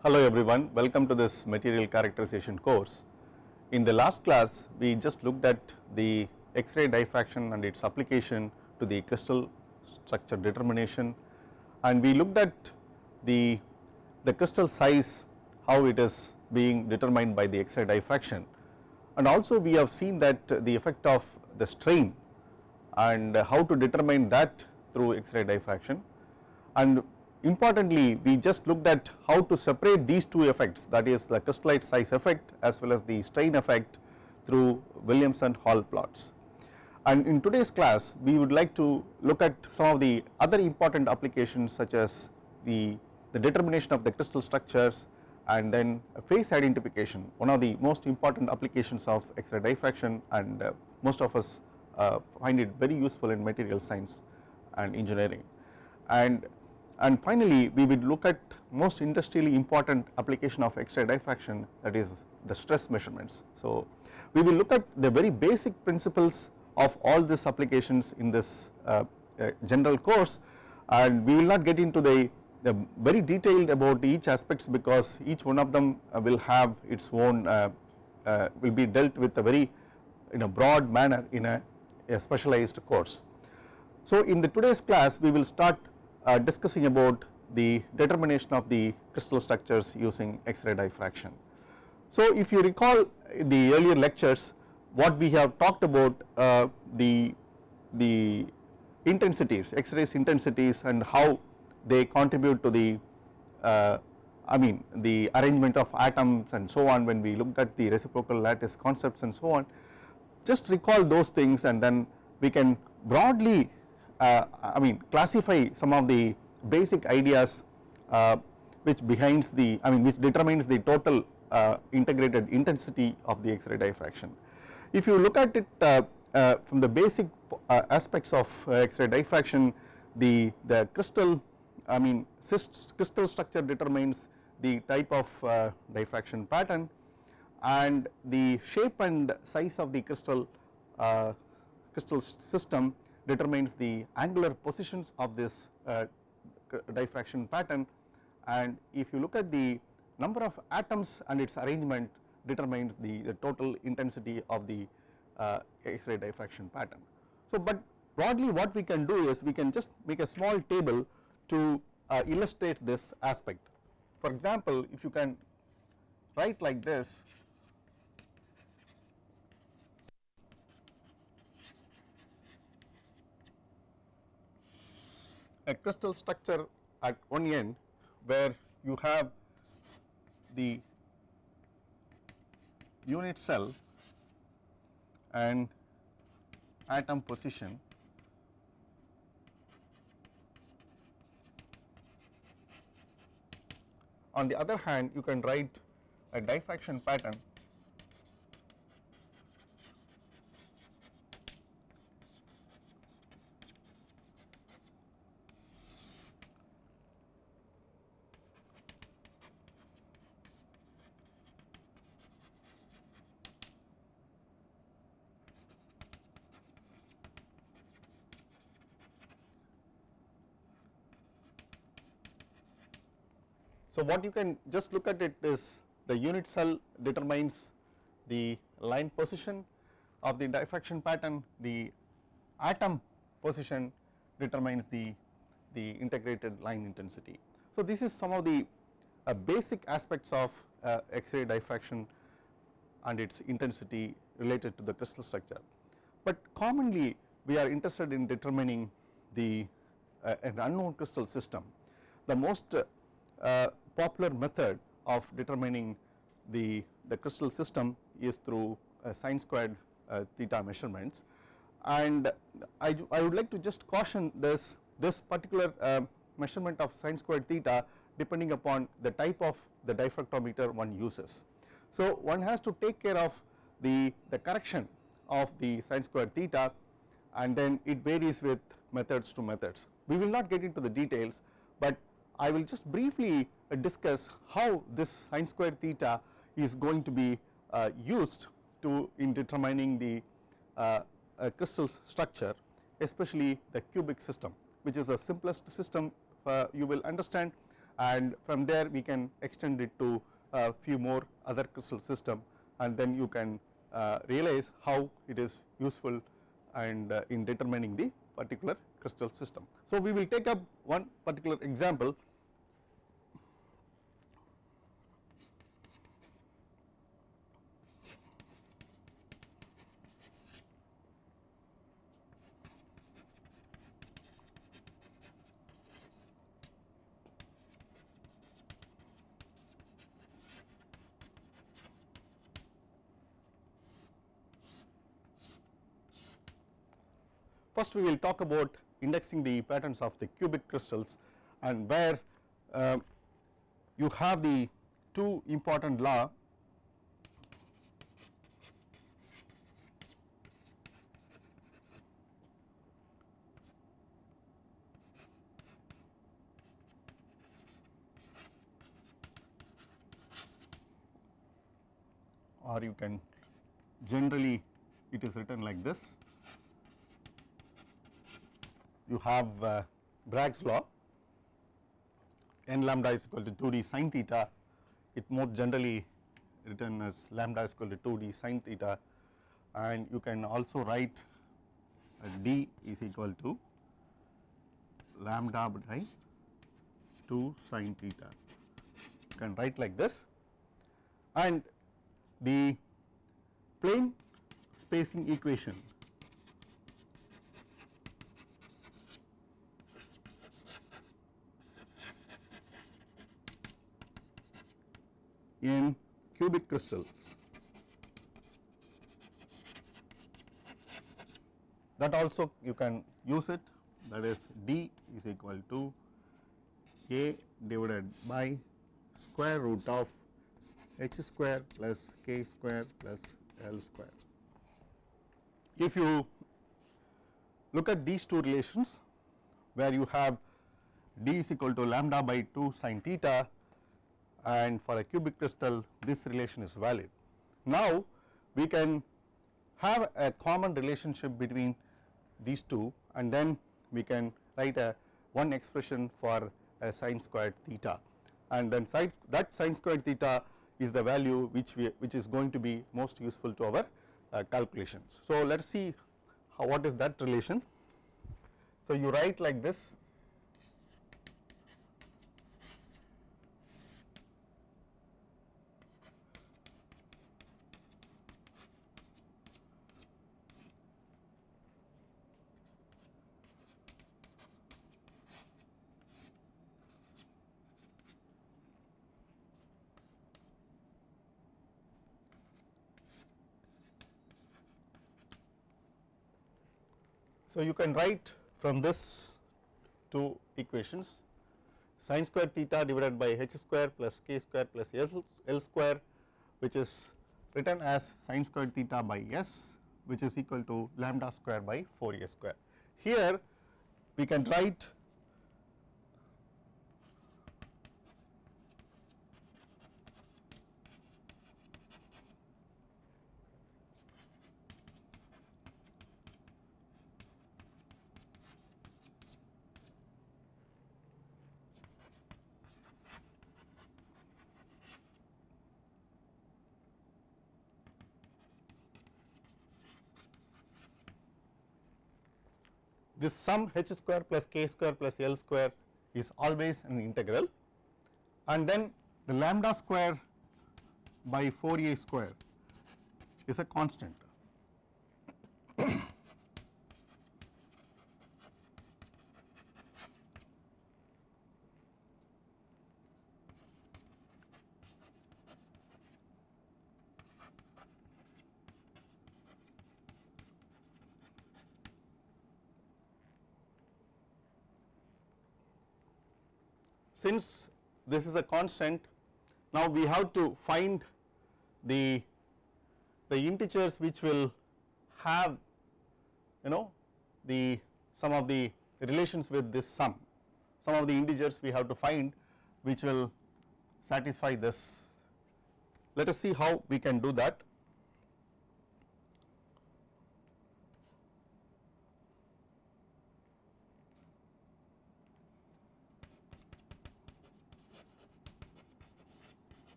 Hello everyone, welcome to this material characterization course. In the last class, we just looked at the X-ray diffraction and its application to the crystal structure determination and we looked at the, the crystal size, how it is being determined by the X-ray diffraction. And also we have seen that the effect of the strain and how to determine that through X-ray diffraction. And importantly we just looked at how to separate these two effects that is the crystallite size effect as well as the strain effect through williamson Hall plots. And in today's class we would like to look at some of the other important applications such as the, the determination of the crystal structures and then phase identification one of the most important applications of X-ray diffraction and uh, most of us uh, find it very useful in material science and engineering. And, and finally, we will look at most industrially important application of X-ray diffraction that is the stress measurements. So, we will look at the very basic principles of all these applications in this uh, uh general course and we will not get into the very detailed about each aspects because each one of them uh, will have its own uh, uh, will be dealt with a very in a broad manner in a, a specialized course. So in the today's class we will start discussing about the determination of the crystal structures using X-ray diffraction. So if you recall the earlier lectures what we have talked about uh, the, the intensities X-rays intensities and how they contribute to the uh, I mean the arrangement of atoms and so on when we looked at the reciprocal lattice concepts and so on. Just recall those things and then we can broadly uh, I mean classify some of the basic ideas uh, which behinds the I mean which determines the total uh, integrated intensity of the X-ray diffraction. If you look at it uh, uh, from the basic aspects of X-ray diffraction the, the crystal I mean crystal structure determines the type of uh, diffraction pattern and the shape and size of the crystal uh, crystal system determines the angular positions of this uh, diffraction pattern and if you look at the number of atoms and its arrangement determines the, the total intensity of the uh, X-ray diffraction pattern. So, but broadly what we can do is we can just make a small table to uh, illustrate this aspect. For example, if you can write like this, a crystal structure at one end where you have the unit cell and atom position On the other hand, you can write a diffraction pattern So, what you can just look at it is the unit cell determines the line position of the diffraction pattern, the atom position determines the, the integrated line intensity. So, this is some of the uh, basic aspects of uh, X-ray diffraction and its intensity related to the crystal structure. But commonly we are interested in determining the uh, an unknown crystal system. The most uh, popular method of determining the, the crystal system is through uh, sine squared uh, theta measurements. And I, I would like to just caution this, this particular uh, measurement of sine squared theta depending upon the type of the diffractometer one uses. So, one has to take care of the, the correction of the sine squared theta and then it varies with methods to methods. We will not get into the details, but I will just briefly discuss how this sine squared theta is going to be uh, used to in determining the uh, uh, crystal structure especially the cubic system which is the simplest system you will understand and from there we can extend it to a few more other crystal system and then you can uh, realize how it is useful and uh, in determining the particular crystal system. So, we will take up one particular example we will talk about indexing the patterns of the cubic crystals and where uh, you have the two important law or you can generally it is written like this you have uh, Bragg's law n lambda is equal to 2d sine theta it more generally written as lambda is equal to 2d sine theta and you can also write d is equal to lambda by 2 sine theta you can write like this and the plane spacing equation in cubic crystal. That also you can use it that is D is equal to K divided by square root of H square plus K square plus L square. If you look at these two relations where you have D is equal to lambda by 2 sine theta and for a cubic crystal this relation is valid. Now we can have a common relationship between these two and then we can write a one expression for a sine squared theta and then that sine squared theta is the value which we which is going to be most useful to our uh, calculations. So let us see how what is that relation. So you write like this So, you can write from this two equations sine square theta divided by h square plus k square plus L, L square which is written as sine square theta by s which is equal to lambda square by a square. Here we can write this sum h square plus k square plus l square is always an integral and then the lambda square by four a square is a constant. since this is a constant now we have to find the the integers which will have you know the some of the relations with this sum some of the integers we have to find which will satisfy this let us see how we can do that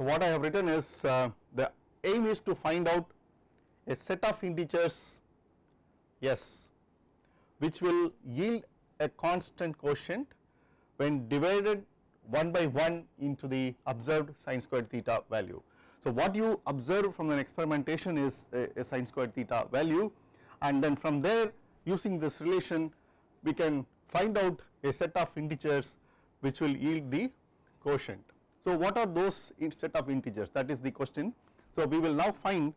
So, what I have written is uh, the aim is to find out a set of integers s which will yield a constant quotient when divided 1 by 1 into the observed sine squared theta value. So, what you observe from an experimentation is a, a sine squared theta value and then from there using this relation we can find out a set of integers which will yield the quotient. So what are those set of integers that is the question. So we will now find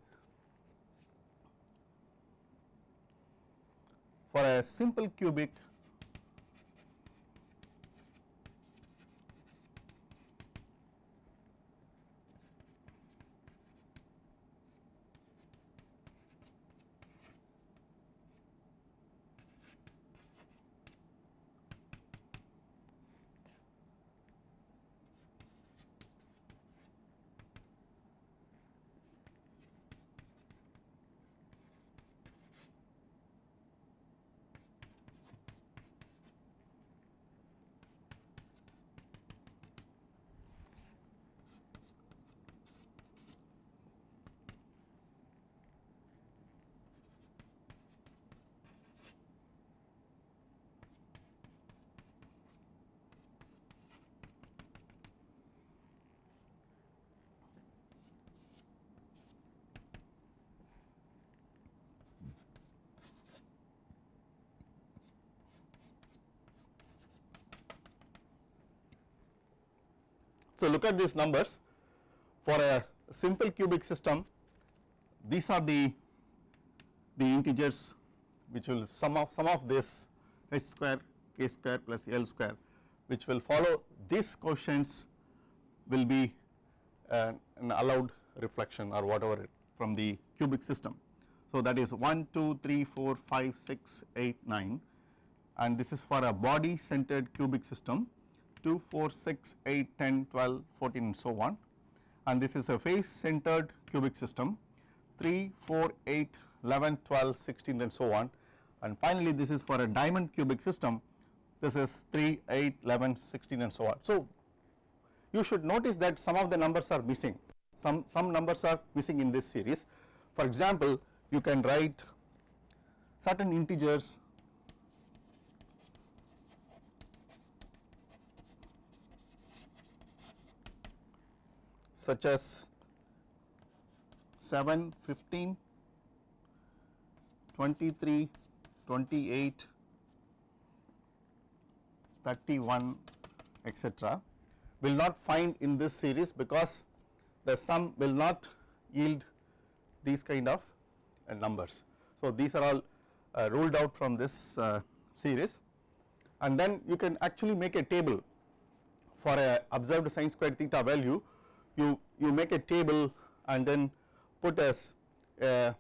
for a simple cubic So, look at these numbers for a simple cubic system these are the the integers which will sum of sum of this h square k square plus l square which will follow these quotients will be uh, an allowed reflection or whatever from the cubic system. So that is 1, 2, 3, 4, 5, 6, 8, 9 and this is for a body centered cubic system 2, 4, 6, 8, 10, 12, 14 and so on and this is a face centered cubic system 3, 4, 8, 11, 12, 16 and so on and finally this is for a diamond cubic system this is 3, 8, 11, 16 and so on. So you should notice that some of the numbers are missing some, some numbers are missing in this series for example you can write certain integers such as 7, 15, 23, 28, 31 etc. will not find in this series because the sum will not yield these kind of uh, numbers. So, these are all uh, ruled out from this uh, series and then you can actually make a table for a observed sine squared theta value you, you make a table and then put as uh,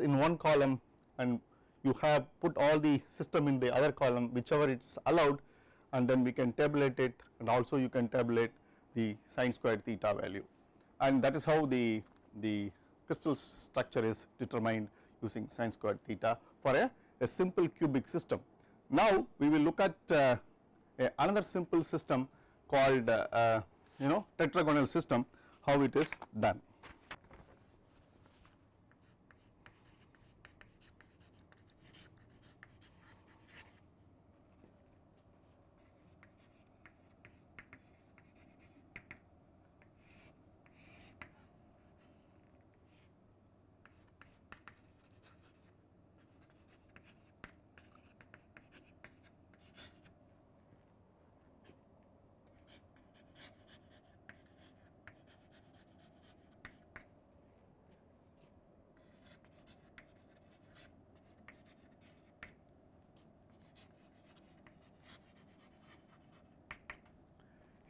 in one column and you have put all the system in the other column whichever it is allowed and then we can tabulate it and also you can tabulate the sine squared theta value and that is how the, the crystal structure is determined using sine squared theta for a, a simple cubic system. Now we will look at uh, another simple system called uh, you know tetragonal system how it is done.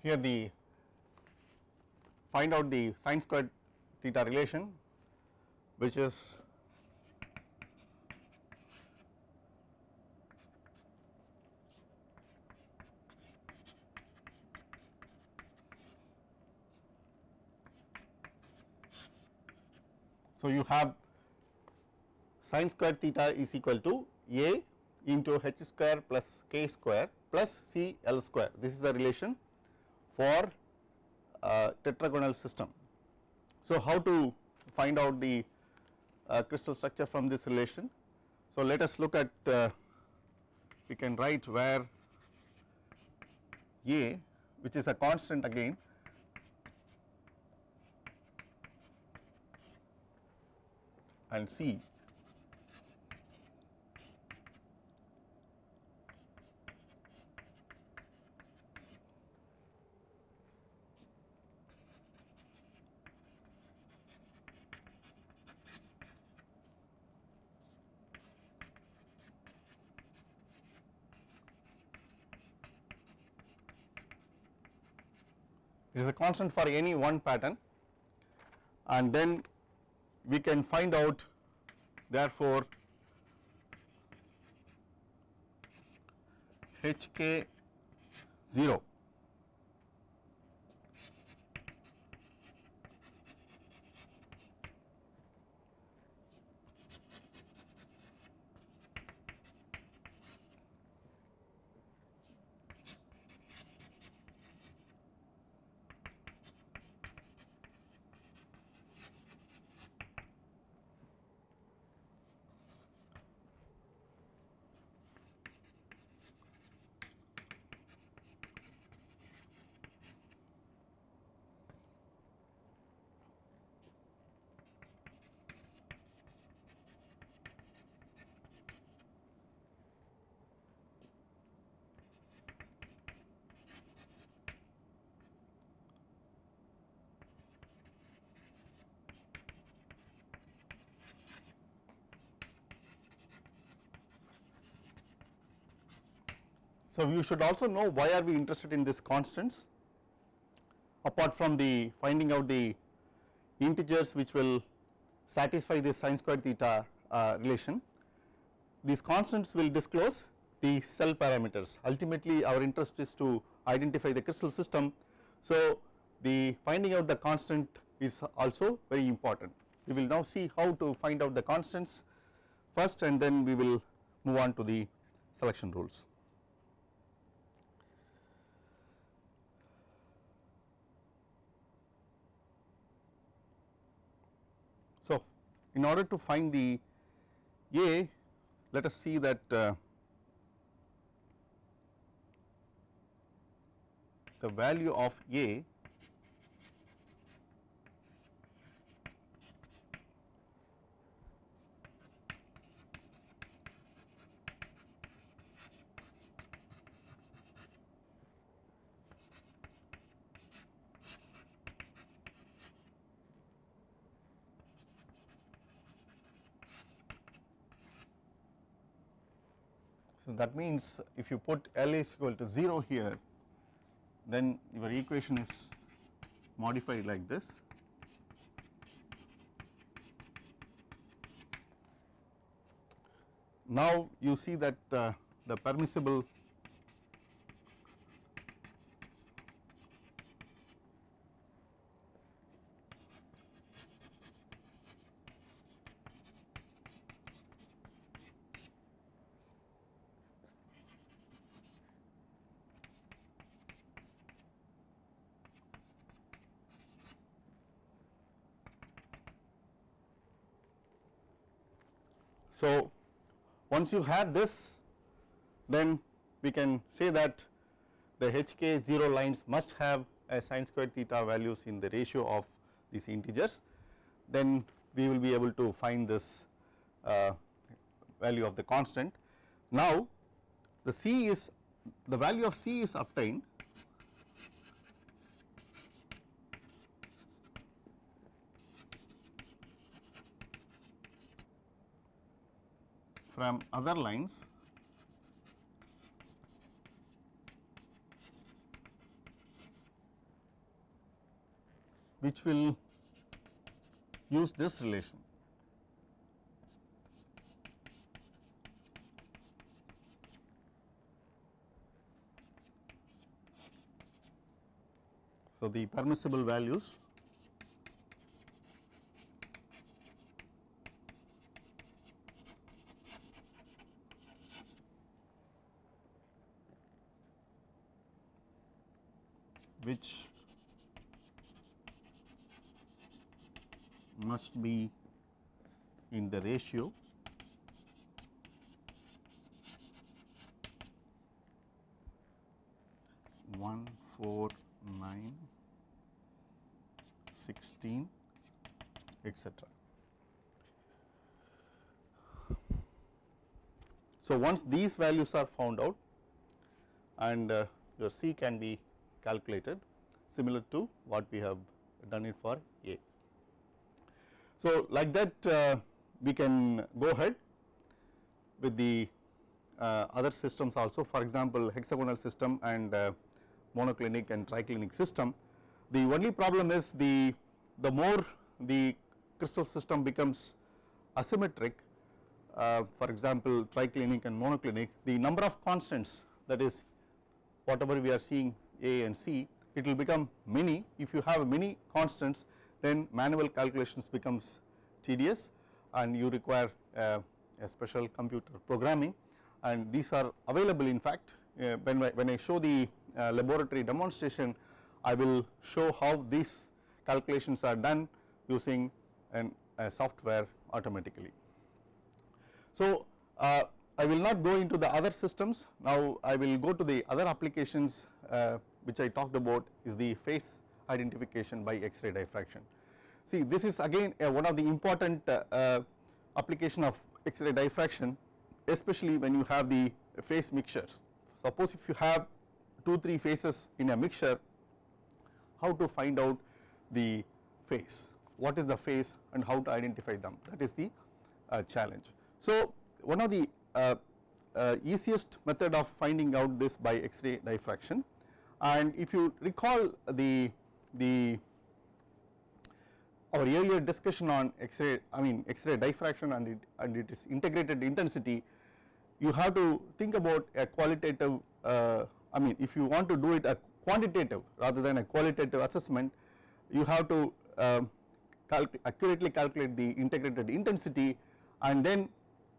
here the find out the sine squared theta relation which is So, you have sine squared theta is equal to a into h square plus k square plus c l square this is the relation for uh, tetragonal system. So, how to find out the uh, crystal structure from this relation? So, let us look at uh, we can write where A which is a constant again and C it is a constant for any one pattern and then we can find out therefore HK 0 So you should also know why are we interested in these constants apart from the finding out the integers which will satisfy this sine squared theta uh, relation. These constants will disclose the cell parameters ultimately our interest is to identify the crystal system. So the finding out the constant is also very important. We will now see how to find out the constants first and then we will move on to the selection rules. in order to find the A let us see that uh, the value of A that means if you put L is equal to 0 here then your equation is modified like this. Now you see that uh, the permissible Once you have this, then we can say that the HK0 lines must have a sine squared theta values in the ratio of these integers, then we will be able to find this uh, value of the constant. Now the C is the value of C is obtained from other lines which will use this relation. So, the permissible values which must be in the ratio one four nine sixteen etc. So, once these values are found out and uh, your C can be calculated similar to what we have done it for A. So, like that uh, we can go ahead with the uh, other systems also for example hexagonal system and uh, monoclinic and triclinic system. The only problem is the, the more the crystal system becomes asymmetric uh, for example triclinic and monoclinic the number of constants that is whatever we are seeing a and C, it will become many. If you have many constants, then manual calculations becomes tedious and you require uh, a special computer programming and these are available in fact uh, when, I, when I show the uh, laboratory demonstration I will show how these calculations are done using an, a software automatically. So uh, I will not go into the other systems now I will go to the other applications uh, which I talked about is the phase identification by X-ray diffraction. See this is again uh, one of the important uh, uh, application of X-ray diffraction especially when you have the phase mixtures. Suppose if you have 2 3 phases in a mixture how to find out the phase what is the phase and how to identify them that is the uh, challenge. So one of the uh, uh, easiest method of finding out this by X-ray diffraction and if you recall the, the our earlier discussion on X-ray, I mean X-ray diffraction and it, and it is integrated intensity, you have to think about a qualitative, uh, I mean if you want to do it a quantitative rather than a qualitative assessment, you have to uh, calc accurately calculate the integrated intensity and then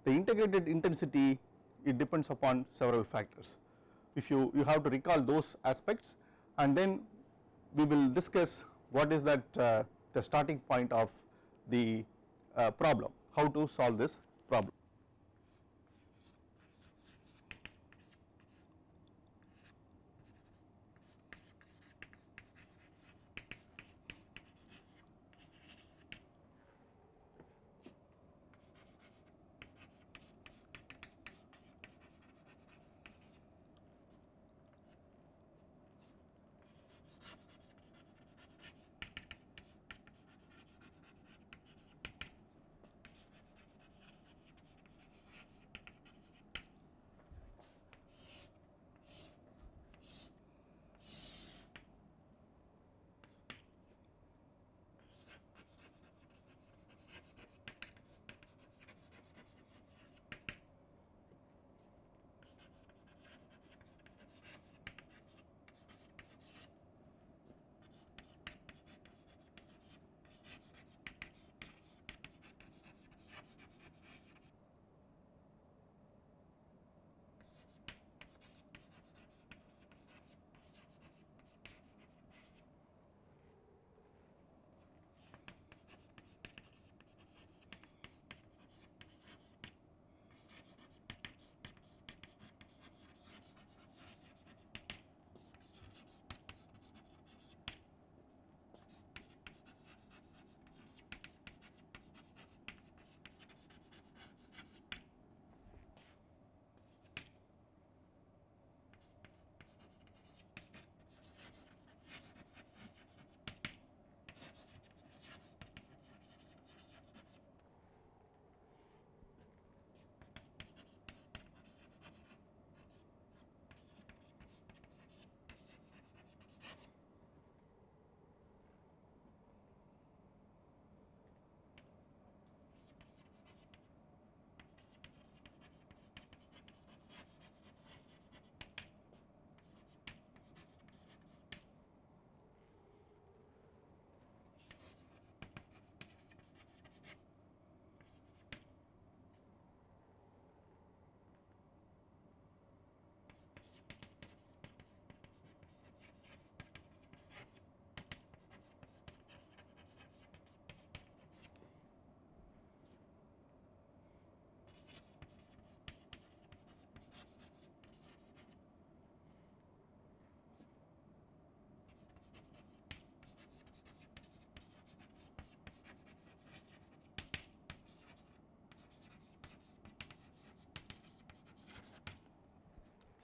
the integrated intensity it depends upon several factors if you, you have to recall those aspects and then we will discuss what is that uh, the starting point of the uh, problem, how to solve this problem.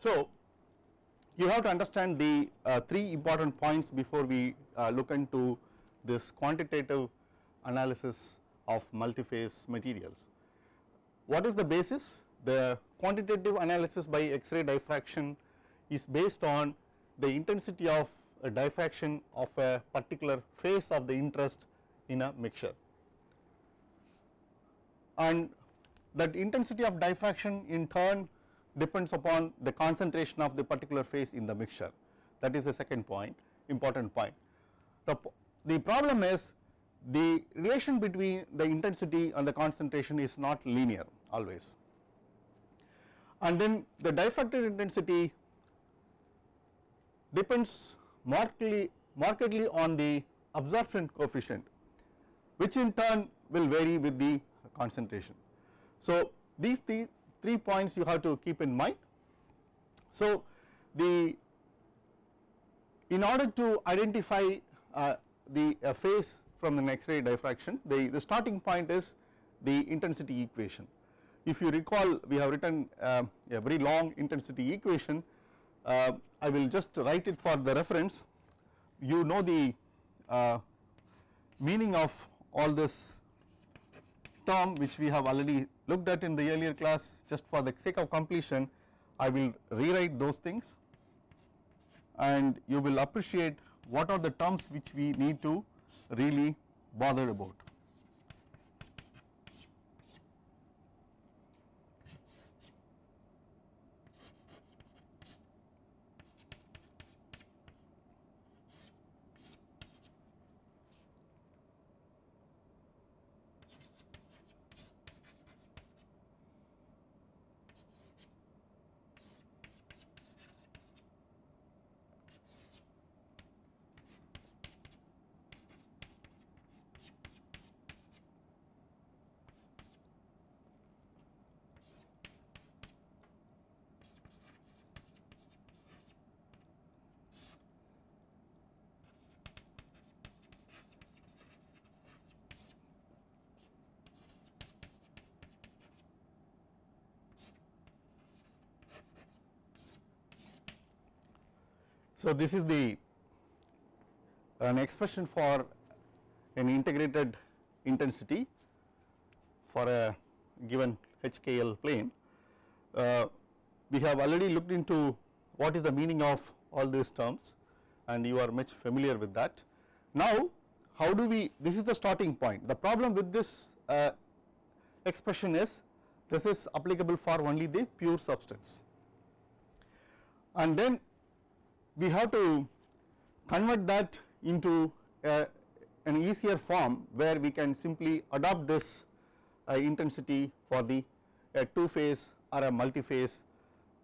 So, you have to understand the uh, three important points before we uh, look into this quantitative analysis of multiphase materials. What is the basis? The quantitative analysis by X-ray diffraction is based on the intensity of a diffraction of a particular phase of the interest in a mixture. And that intensity of diffraction in turn depends upon the concentration of the particular phase in the mixture. That is the second point, important point. The, the problem is the relation between the intensity and the concentration is not linear always. And then the diffractive intensity depends markedly, markedly on the absorption coefficient which in turn will vary with the concentration. So, these, these 3 points you have to keep in mind. So, the in order to identify uh, the uh, phase from the X-ray diffraction the, the starting point is the intensity equation. If you recall we have written uh, a very long intensity equation uh, I will just write it for the reference you know the uh, meaning of all this term which we have already looked at in the earlier class just for the sake of completion I will rewrite those things and you will appreciate what are the terms which we need to really bother about. So, this is the an expression for an integrated intensity for a given HKL plane. Uh, we have already looked into what is the meaning of all these terms and you are much familiar with that. Now how do we this is the starting point the problem with this uh, expression is this is applicable for only the pure substance and then we have to convert that into a, an easier form where we can simply adopt this uh, intensity for the two phase or a multi phase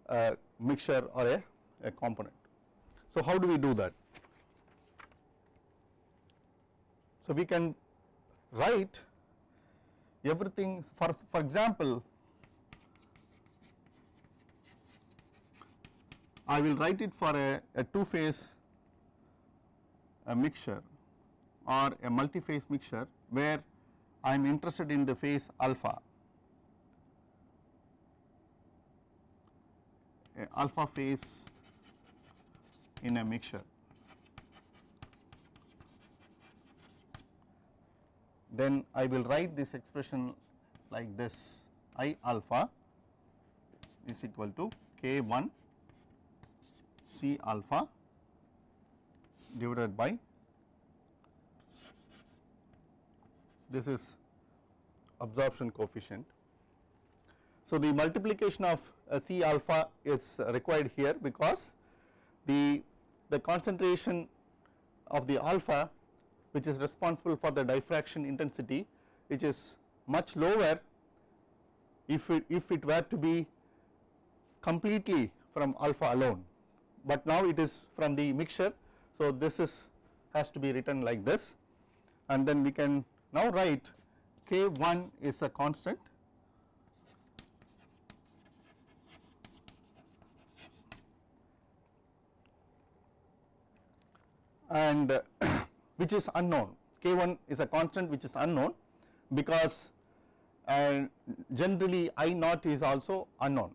uh, mixture or a, a component. So, how do we do that? So, we can write everything for for example I will write it for a, a two phase a mixture or a multi-phase mixture where I am interested in the phase alpha, alpha phase in a mixture. Then I will write this expression like this I alpha is equal to k 1 C alpha divided by this is absorption coefficient. So, the multiplication of uh, C alpha is required here because the, the concentration of the alpha which is responsible for the diffraction intensity which is much lower if it, if it were to be completely from alpha alone but now it is from the mixture. So, this is has to be written like this and then we can now write K1 is a constant and which is unknown K1 is a constant which is unknown because and uh, generally I naught is also unknown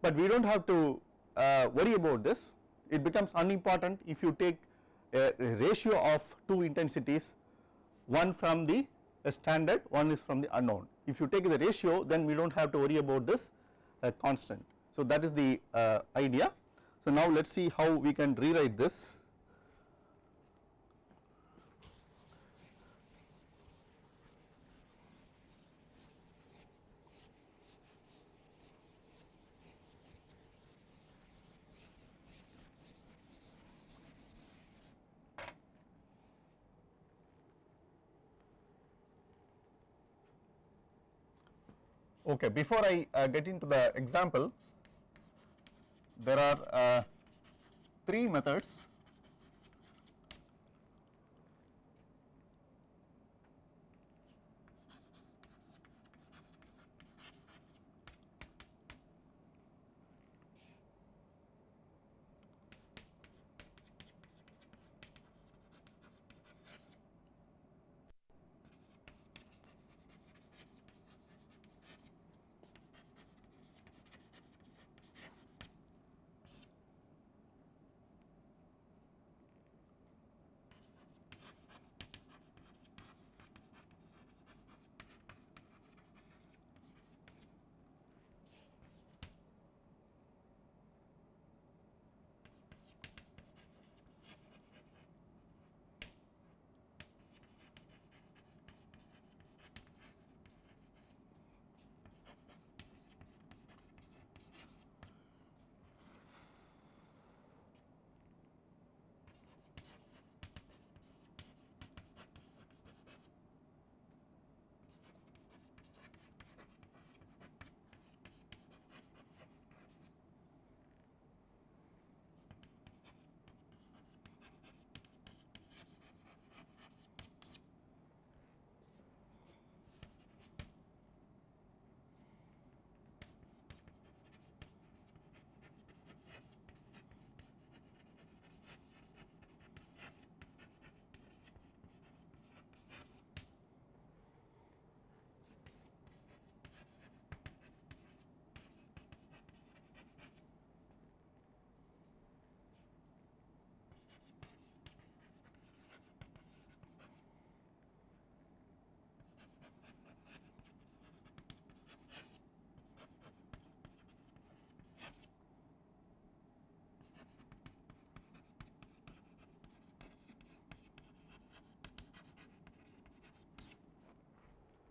but we do not have to uh, worry about this it becomes unimportant if you take a, ratio of two intensities one from the standard one is from the unknown if you take the ratio then we do not have to worry about this uh, constant so that is the uh, idea so now let us see how we can rewrite this Okay, before I uh, get into the example, there are uh, three methods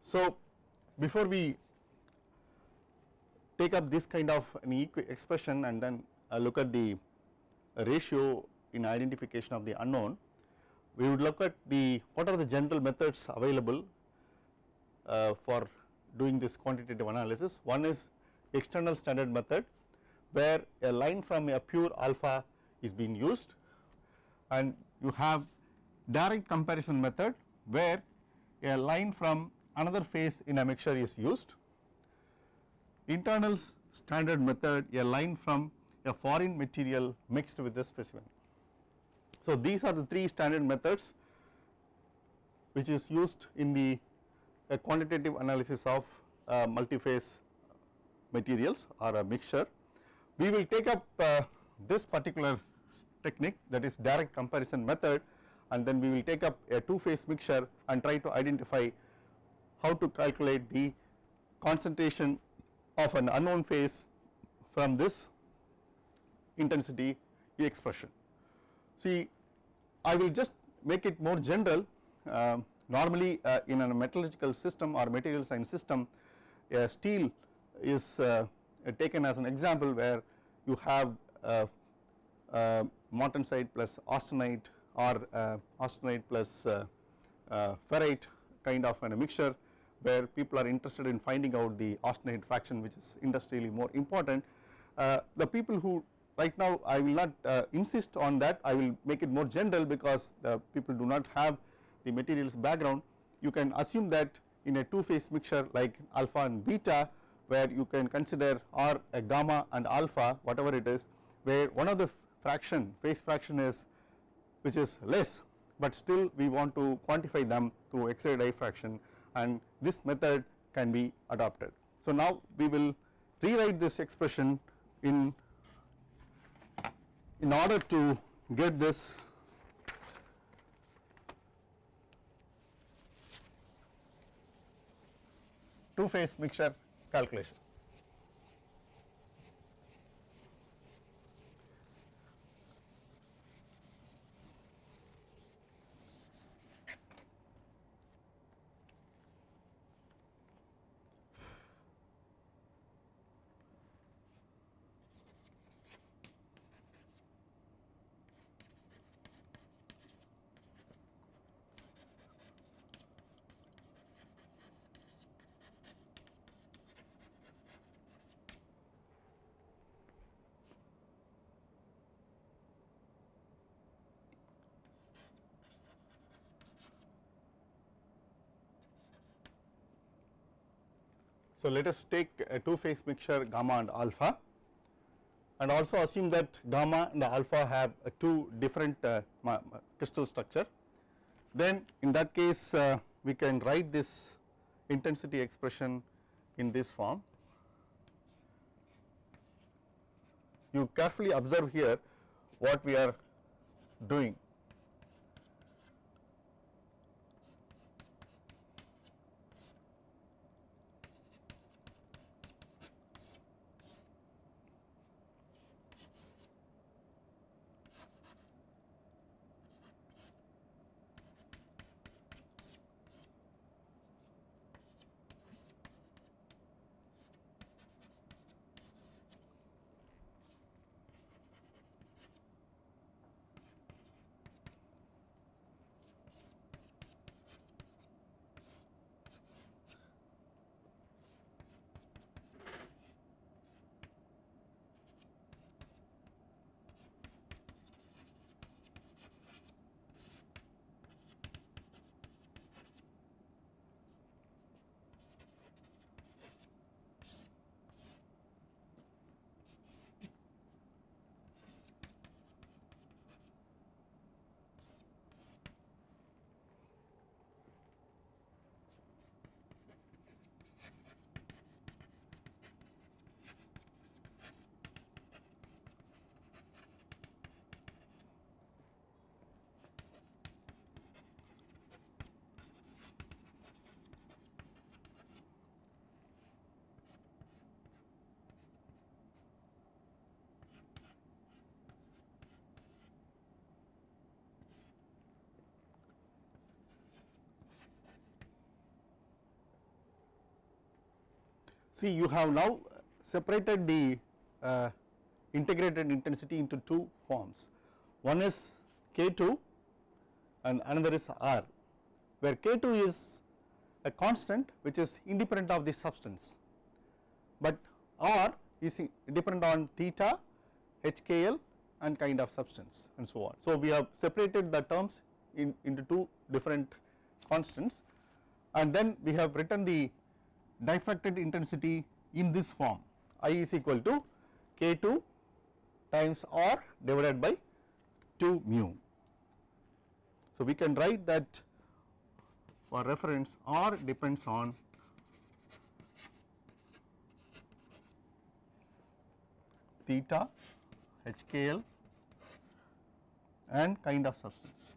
So, before we take up this kind of an expression and then uh, look at the ratio in identification of the unknown, we would look at the what are the general methods available uh, for doing this quantitative analysis. One is external standard method where a line from a pure alpha is being used and you have direct comparison method where a line from another phase in a mixture is used. Internal standard method a line from a foreign material mixed with the specimen. So these are the three standard methods which is used in the quantitative analysis of uh, multiphase materials or a mixture. We will take up uh, this particular technique that is direct comparison method and then we will take up a two phase mixture and try to identify how to calculate the concentration of an unknown phase from this intensity expression. See I will just make it more general uh, normally uh, in a metallurgical system or material science system a steel is uh, taken as an example where you have uh, uh martensite plus austenite or uh, austenite plus ferrite kind of a mixture where people are interested in finding out the austenite fraction which is industrially more important. Uh, the people who right now I will not uh, insist on that I will make it more general because the people do not have the materials background you can assume that in a two phase mixture like alpha and beta where you can consider or a gamma and alpha whatever it is where one of the fraction phase fraction is which is less but still we want to quantify them through X-ray diffraction and this method can be adopted. So now we will rewrite this expression in in order to get this two phase mixture calculation. So, let us take a two phase mixture gamma and alpha and also assume that gamma and alpha have two different uh, crystal structure. Then in that case uh, we can write this intensity expression in this form. You carefully observe here what we are doing. See you have now separated the uh, integrated intensity into two forms. One is K2 and another is R where K2 is a constant which is independent of the substance but R is dependent on theta, HKL and kind of substance and so on. So we have separated the terms in, into two different constants and then we have written the diffracted intensity in this form I is equal to K2 times R divided by 2 mu. So, we can write that for reference R depends on theta HKL and kind of substance.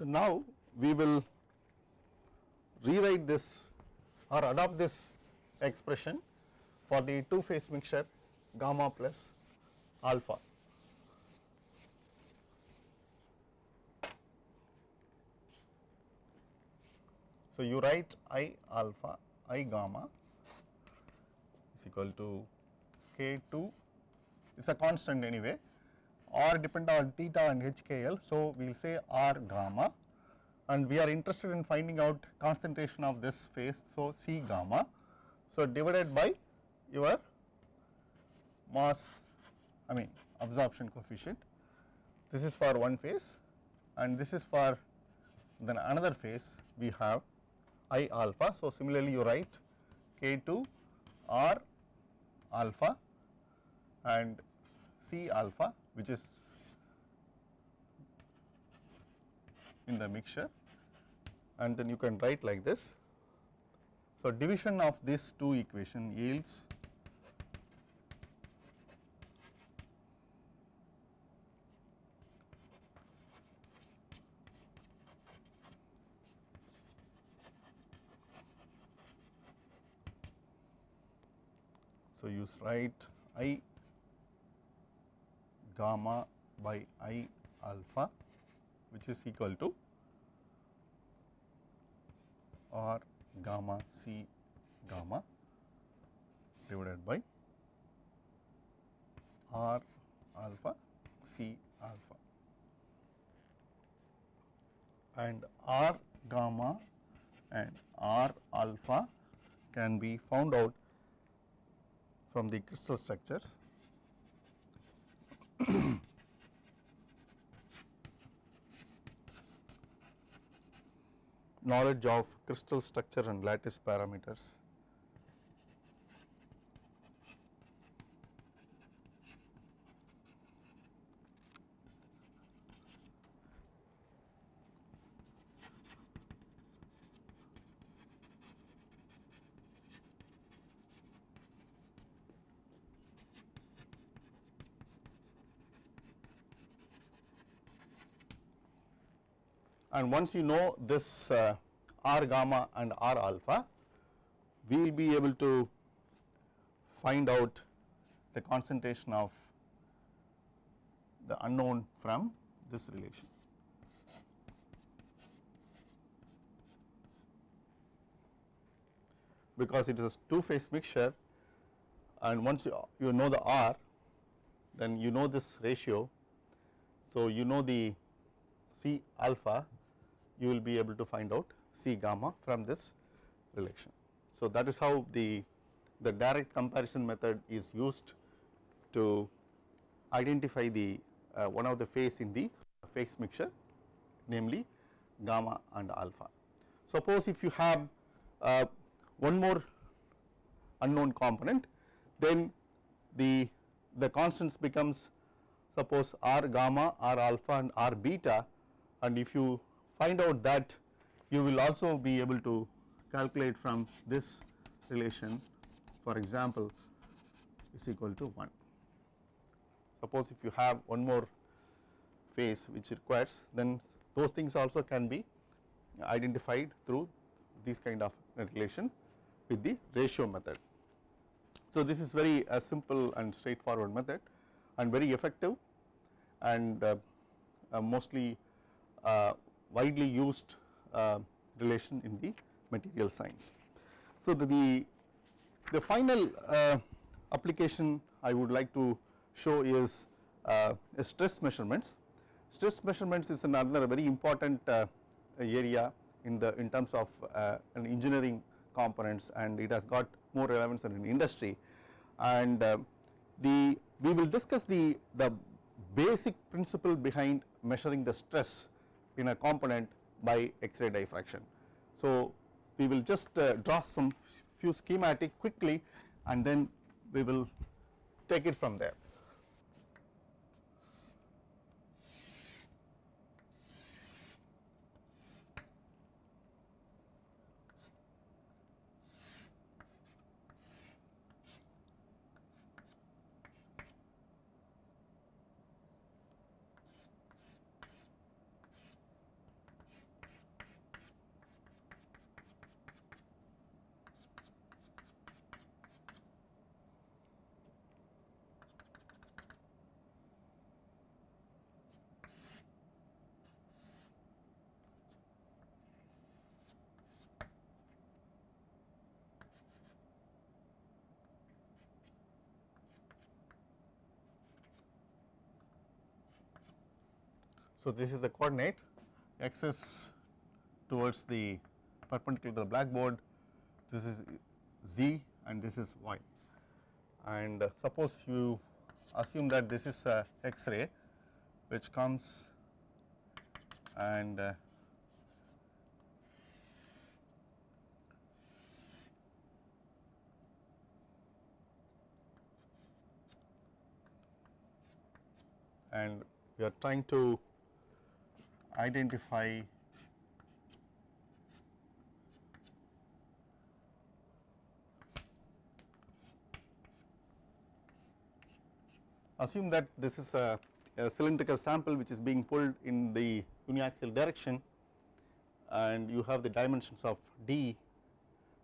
So, now we will rewrite this or adopt this expression for the two phase mixture gamma plus alpha. So, you write I alpha I gamma is equal to K 2 it is a constant anyway or depend on theta and HKL. So, we will say R gamma and we are interested in finding out concentration of this phase. So, C gamma. So, divided by your mass I mean absorption coefficient. This is for one phase and this is for then another phase we have I alpha. So, similarly you write K2 R alpha and C alpha which is in the mixture and then you can write like this. So, division of these two equation yields So, you write I gamma by i alpha which is equal to r gamma c gamma divided by r alpha c alpha and r gamma and r alpha can be found out from the crystal structures knowledge of crystal structure and lattice parameters. and once you know this uh, r gamma and r alpha we will be able to find out the concentration of the unknown from this relation. Because it is a two phase mixture and once you, you know the R then you know this ratio. So, you know the C alpha you will be able to find out C gamma from this relation. So that is how the, the direct comparison method is used to identify the uh, one of the phase in the phase mixture namely gamma and alpha. Suppose if you have uh, one more unknown component then the, the constants becomes suppose r gamma, r alpha and r beta and if you find out that you will also be able to calculate from this relation for example is equal to 1. Suppose if you have one more phase which requires then those things also can be identified through these kind of relation with the ratio method. So this is very uh, simple and straightforward method and very effective and uh, uh, mostly uh, widely used uh, relation in the material science. So the, the, the final uh, application I would like to show is uh, stress measurements. Stress measurements is another very important area in the in terms of an engineering components and it has got more relevance in industry and uh, the we will discuss the the basic principle behind measuring the stress in a component by X-ray diffraction. So, we will just uh, draw some few schematic quickly and then we will take it from there. So, this is the coordinate x is towards the perpendicular to the blackboard, this is z and this is y. And uh, suppose you assume that this is a x-ray which comes and uh, and we are trying to identify assume that this is a, a, cylindrical sample which is being pulled in the uniaxial direction and you have the dimensions of D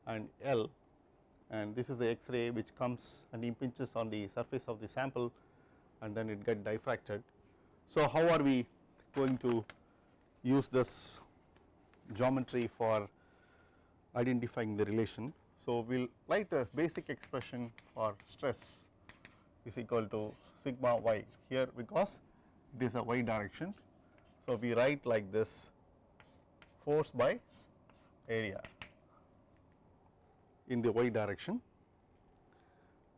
and L and this is the x-ray which comes and impinges on the surface of the sample and then it get diffracted. So how are we going to use this geometry for identifying the relation. So, we will write the basic expression for stress is equal to sigma y here because it is a y direction. So, we write like this force by area in the y direction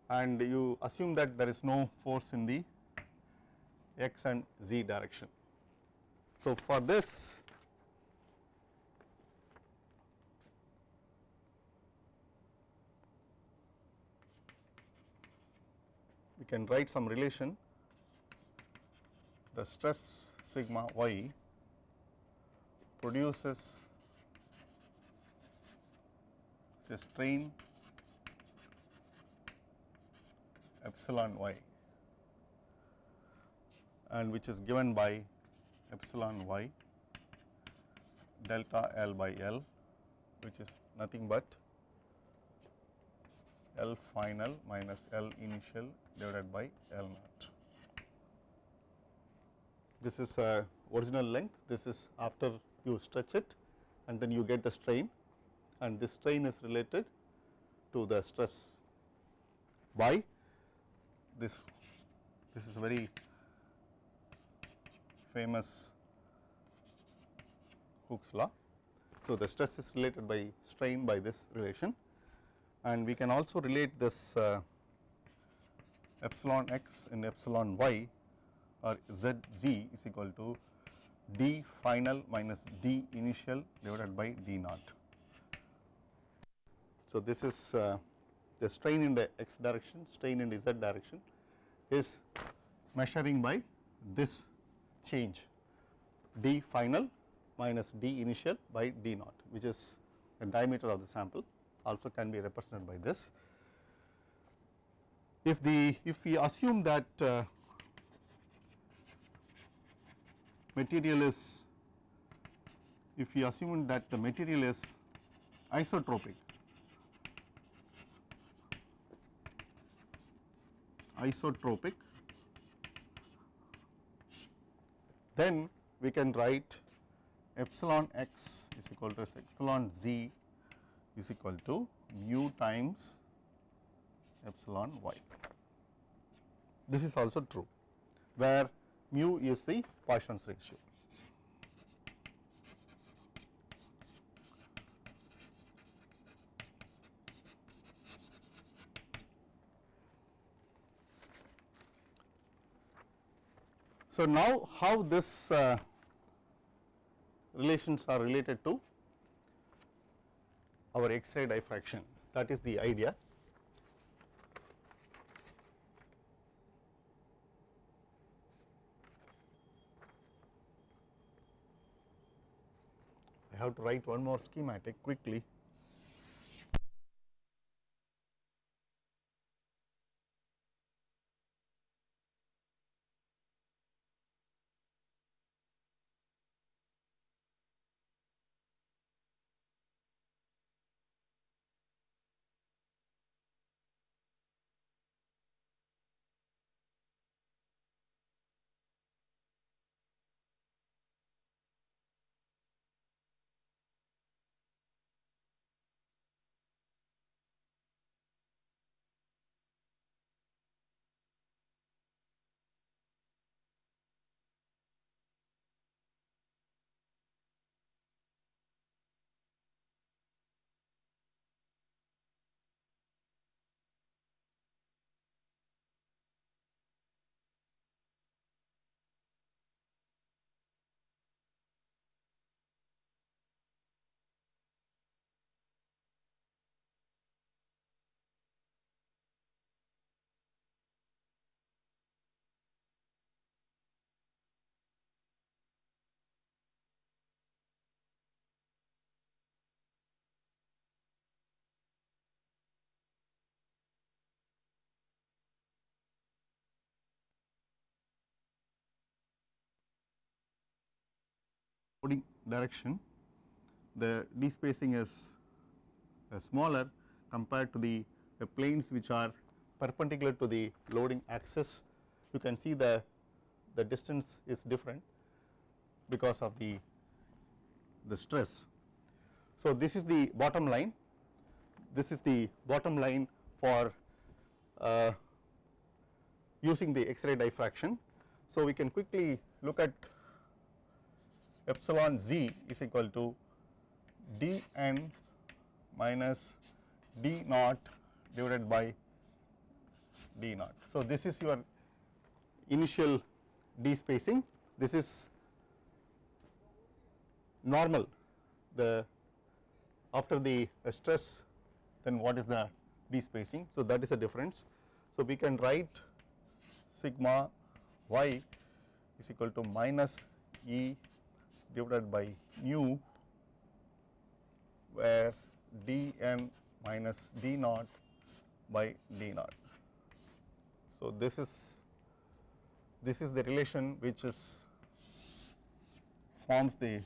and you assume that there is no force in the x and z direction. So, for this we can write some relation the stress sigma y produces a strain epsilon y and which is given by epsilon y delta L by L which is nothing but L final minus L initial divided by L naught. This is uh, original length, this is after you stretch it and then you get the strain and this strain is related to the stress by This, this is very famous Hooke's law. So, the stress is related by strain by this relation and we can also relate this uh, epsilon x and epsilon y or zg is equal to d final minus d initial divided by d naught. So, this is uh, the strain in the x direction, strain in the z direction is measuring by this change d final minus d initial by d naught which is the diameter of the sample also can be represented by this. If the if we assume that uh, material is if we assume that the material is isotropic isotropic Then we can write epsilon x is equal to epsilon z is equal to mu times epsilon y. This is also true where mu is the Poisson's ratio. So, now how this uh, relations are related to our X-ray diffraction that is the idea. I have to write one more schematic quickly. loading direction the spacing is uh, smaller compared to the, planes which are perpendicular to the loading axis you can see the the distance is different because of the the stress. So, this is the bottom line this is the bottom line for uh, using the X-ray diffraction. So, we can quickly look at epsilon z is equal to dn minus d naught divided by d naught. So, this is your initial d spacing this is normal the after the stress then what is the d spacing. So, that is the difference. So, we can write sigma y is equal to minus E divided by nu where dn minus d naught by d naught. So, this is this is the relation which is forms the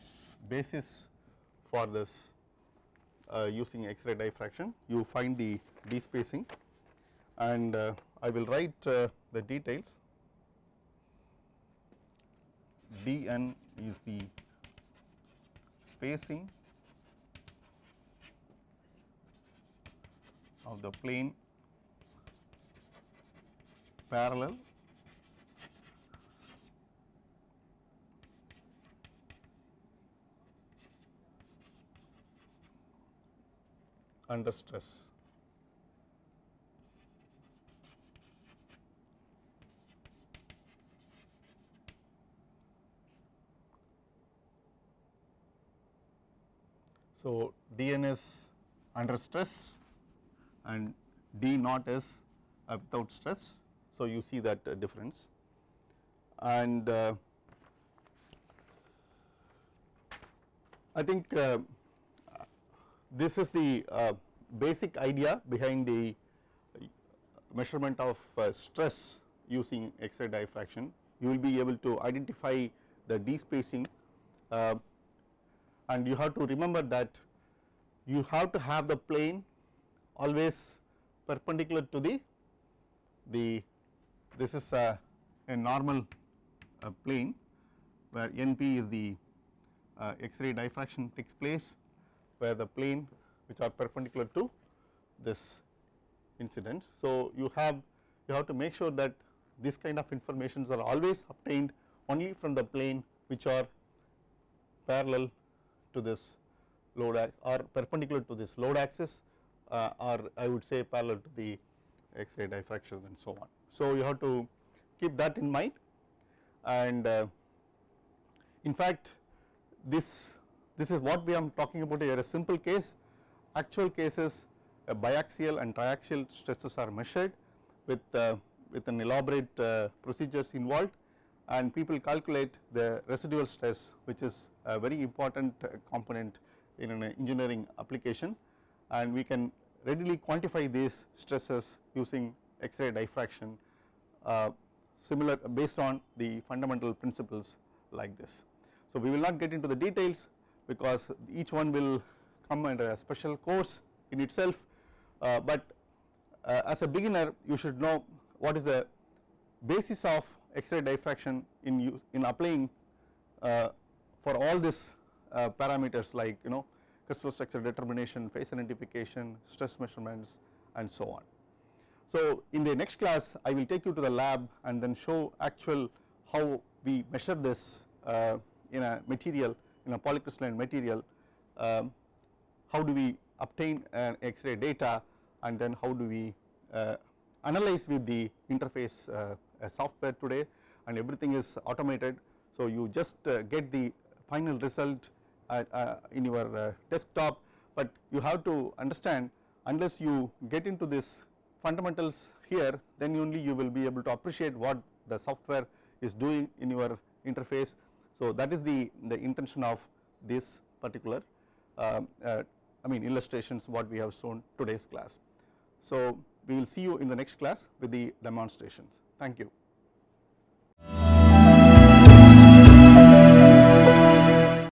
basis for this uh, using X-ray diffraction. You find the d spacing and uh, I will write uh, the details dn is the spacing of the plane parallel under stress. So, dn is under stress and d naught is uh, without stress. So, you see that uh, difference and uh, I think uh, this is the uh, basic idea behind the measurement of uh, stress using X-ray diffraction. You will be able to identify the d spacing and you have to remember that you have to have the plane always perpendicular to the the this is a, a normal uh, plane where NP is the uh, X-ray diffraction takes place where the plane which are perpendicular to this incidence. So, you have you have to make sure that this kind of informations are always obtained only from the plane which are parallel to this load axis or perpendicular to this load axis uh, or I would say parallel to the X-ray diffraction and so on. So you have to keep that in mind and uh, in fact this this is what we are talking about here a simple case actual cases uh, biaxial and triaxial stresses are measured with uh, with an elaborate uh, procedures involved and people calculate the residual stress which is a very important uh, component in an engineering application and we can readily quantify these stresses using X-ray diffraction uh, similar based on the fundamental principles like this. So we will not get into the details because each one will come under a special course in itself uh, but uh, as a beginner you should know what is the basis of X-ray diffraction in use, in applying uh, for all these uh, parameters like you know crystal structure determination, phase identification, stress measurements and so on. So in the next class I will take you to the lab and then show actual how we measure this uh, in a material in a polycrystalline material um, how do we obtain an X-ray data and then how do we uh, analyze with the interface uh, software today and everything is automated. So you just uh, get the final result uh, in your uh, desktop but you have to understand unless you get into this fundamentals here then only you will be able to appreciate what the software is doing in your interface. So that is the, the intention of this particular uh, uh, I mean illustrations what we have shown today's class. So we will see you in the next class with the demonstrations. Thank you.